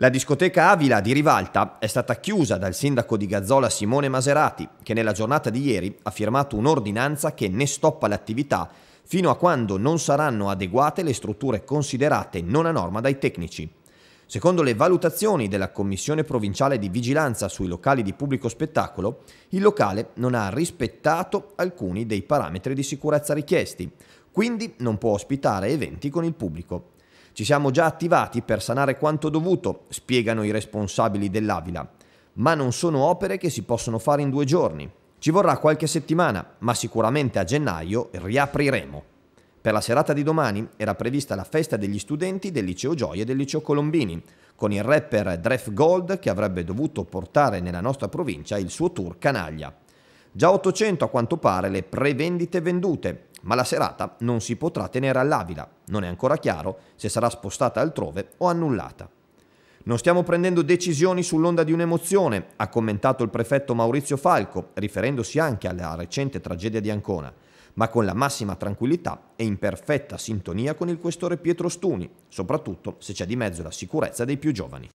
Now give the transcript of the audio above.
La discoteca Avila di Rivalta è stata chiusa dal sindaco di Gazzola Simone Maserati, che nella giornata di ieri ha firmato un'ordinanza che ne stoppa l'attività fino a quando non saranno adeguate le strutture considerate non a norma dai tecnici. Secondo le valutazioni della Commissione provinciale di vigilanza sui locali di pubblico spettacolo, il locale non ha rispettato alcuni dei parametri di sicurezza richiesti, quindi non può ospitare eventi con il pubblico. Ci siamo già attivati per sanare quanto dovuto, spiegano i responsabili dell'Avila, ma non sono opere che si possono fare in due giorni. Ci vorrà qualche settimana, ma sicuramente a gennaio riapriremo. Per la serata di domani era prevista la festa degli studenti del liceo Gioia e del liceo Colombini, con il rapper Dref Gold che avrebbe dovuto portare nella nostra provincia il suo tour canaglia. Già 800 a quanto pare le prevendite vendute, ma la serata non si potrà tenere all'Avila, non è ancora chiaro se sarà spostata altrove o annullata. Non stiamo prendendo decisioni sull'onda di un'emozione, ha commentato il prefetto Maurizio Falco, riferendosi anche alla recente tragedia di Ancona, ma con la massima tranquillità e in perfetta sintonia con il questore Pietro Stuni, soprattutto se c'è di mezzo la sicurezza dei più giovani.